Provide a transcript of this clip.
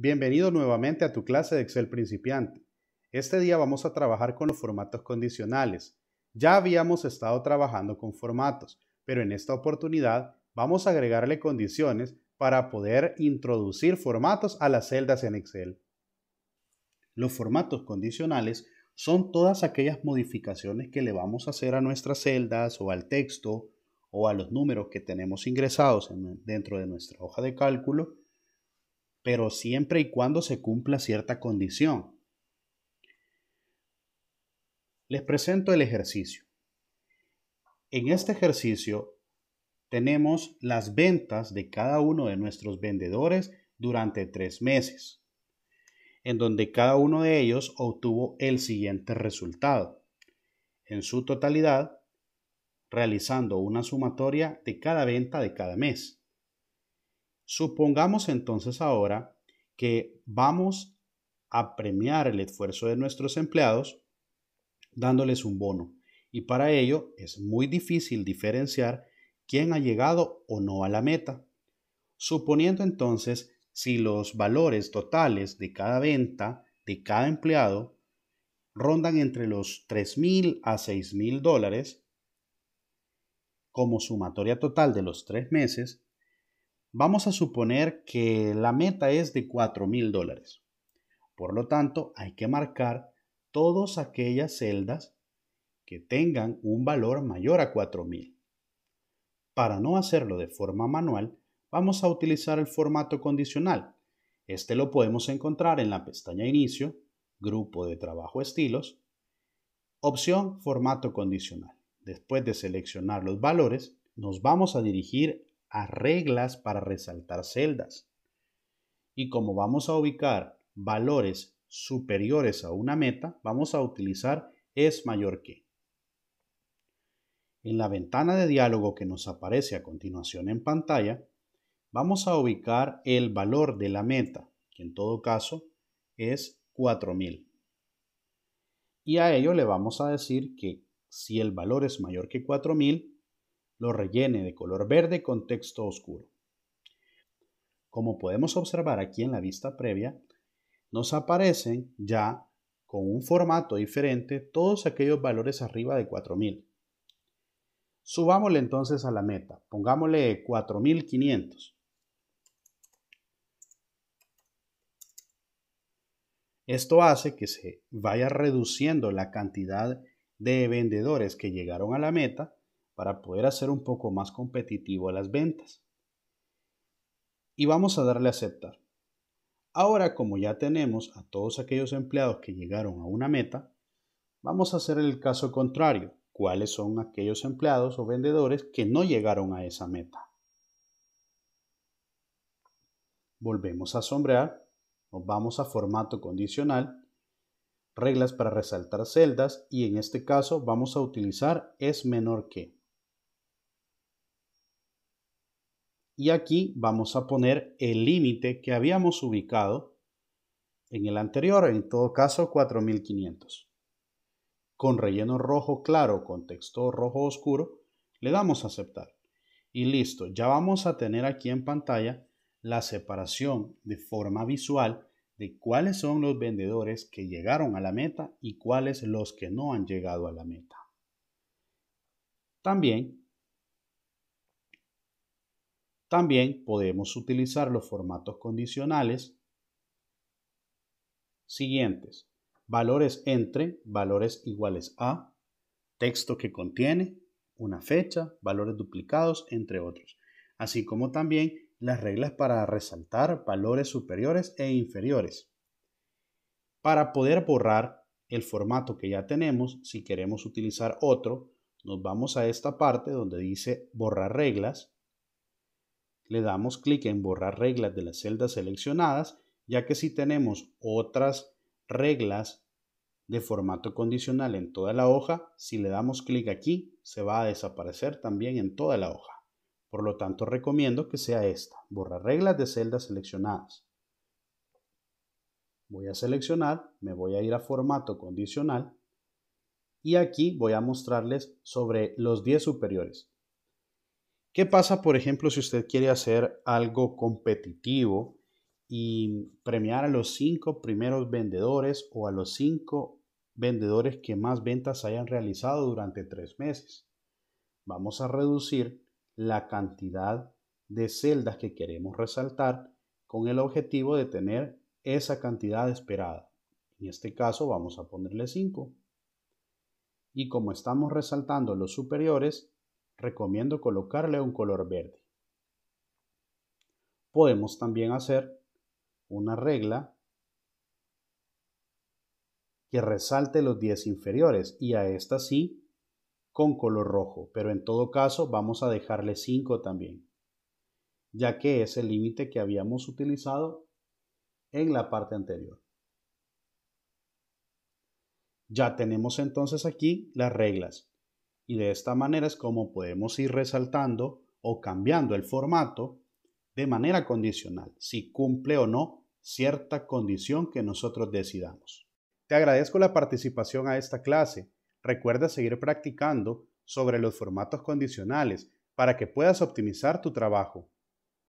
Bienvenido nuevamente a tu clase de Excel principiante. Este día vamos a trabajar con los formatos condicionales. Ya habíamos estado trabajando con formatos, pero en esta oportunidad vamos a agregarle condiciones para poder introducir formatos a las celdas en Excel. Los formatos condicionales son todas aquellas modificaciones que le vamos a hacer a nuestras celdas o al texto o a los números que tenemos ingresados dentro de nuestra hoja de cálculo pero siempre y cuando se cumpla cierta condición. Les presento el ejercicio. En este ejercicio tenemos las ventas de cada uno de nuestros vendedores durante tres meses, en donde cada uno de ellos obtuvo el siguiente resultado. En su totalidad, realizando una sumatoria de cada venta de cada mes. Supongamos entonces ahora que vamos a premiar el esfuerzo de nuestros empleados dándoles un bono. Y para ello es muy difícil diferenciar quién ha llegado o no a la meta. Suponiendo entonces si los valores totales de cada venta de cada empleado rondan entre los 3.000 a 6.000 dólares, como sumatoria total de los tres meses, Vamos a suponer que la meta es de $4,000 mil dólares. Por lo tanto, hay que marcar todas aquellas celdas que tengan un valor mayor a 4000. Para no hacerlo de forma manual, vamos a utilizar el formato condicional. Este lo podemos encontrar en la pestaña Inicio, Grupo de trabajo Estilos, opción Formato condicional. Después de seleccionar los valores, nos vamos a dirigir a reglas para resaltar celdas. Y como vamos a ubicar valores superiores a una meta, vamos a utilizar es mayor que. En la ventana de diálogo que nos aparece a continuación en pantalla, vamos a ubicar el valor de la meta, que en todo caso es 4000. Y a ello le vamos a decir que si el valor es mayor que 4000, lo rellene de color verde con texto oscuro. Como podemos observar aquí en la vista previa, nos aparecen ya con un formato diferente todos aquellos valores arriba de 4000. Subámosle entonces a la meta, pongámosle 4500. Esto hace que se vaya reduciendo la cantidad de vendedores que llegaron a la meta para poder hacer un poco más competitivo las ventas. Y vamos a darle a aceptar. Ahora, como ya tenemos a todos aquellos empleados que llegaron a una meta, vamos a hacer el caso contrario. ¿Cuáles son aquellos empleados o vendedores que no llegaron a esa meta? Volvemos a sombrear, nos vamos a formato condicional, reglas para resaltar celdas y en este caso vamos a utilizar es menor que. y aquí vamos a poner el límite que habíamos ubicado en el anterior, en todo caso 4500. Con relleno rojo claro con texto rojo oscuro, le damos a aceptar. Y listo, ya vamos a tener aquí en pantalla la separación de forma visual de cuáles son los vendedores que llegaron a la meta y cuáles los que no han llegado a la meta. También también podemos utilizar los formatos condicionales siguientes. Valores entre, valores iguales a, texto que contiene, una fecha, valores duplicados, entre otros. Así como también las reglas para resaltar valores superiores e inferiores. Para poder borrar el formato que ya tenemos, si queremos utilizar otro, nos vamos a esta parte donde dice borrar reglas le damos clic en borrar reglas de las celdas seleccionadas, ya que si tenemos otras reglas de formato condicional en toda la hoja, si le damos clic aquí, se va a desaparecer también en toda la hoja. Por lo tanto, recomiendo que sea esta, borrar reglas de celdas seleccionadas. Voy a seleccionar, me voy a ir a formato condicional y aquí voy a mostrarles sobre los 10 superiores. ¿Qué pasa, por ejemplo, si usted quiere hacer algo competitivo y premiar a los cinco primeros vendedores o a los cinco vendedores que más ventas hayan realizado durante tres meses? Vamos a reducir la cantidad de celdas que queremos resaltar con el objetivo de tener esa cantidad esperada. En este caso vamos a ponerle 5. Y como estamos resaltando los superiores, recomiendo colocarle un color verde. Podemos también hacer una regla que resalte los 10 inferiores y a esta sí con color rojo, pero en todo caso vamos a dejarle 5 también, ya que es el límite que habíamos utilizado en la parte anterior. Ya tenemos entonces aquí las reglas y de esta manera es como podemos ir resaltando o cambiando el formato de manera condicional, si cumple o no cierta condición que nosotros decidamos. Te agradezco la participación a esta clase. Recuerda seguir practicando sobre los formatos condicionales para que puedas optimizar tu trabajo.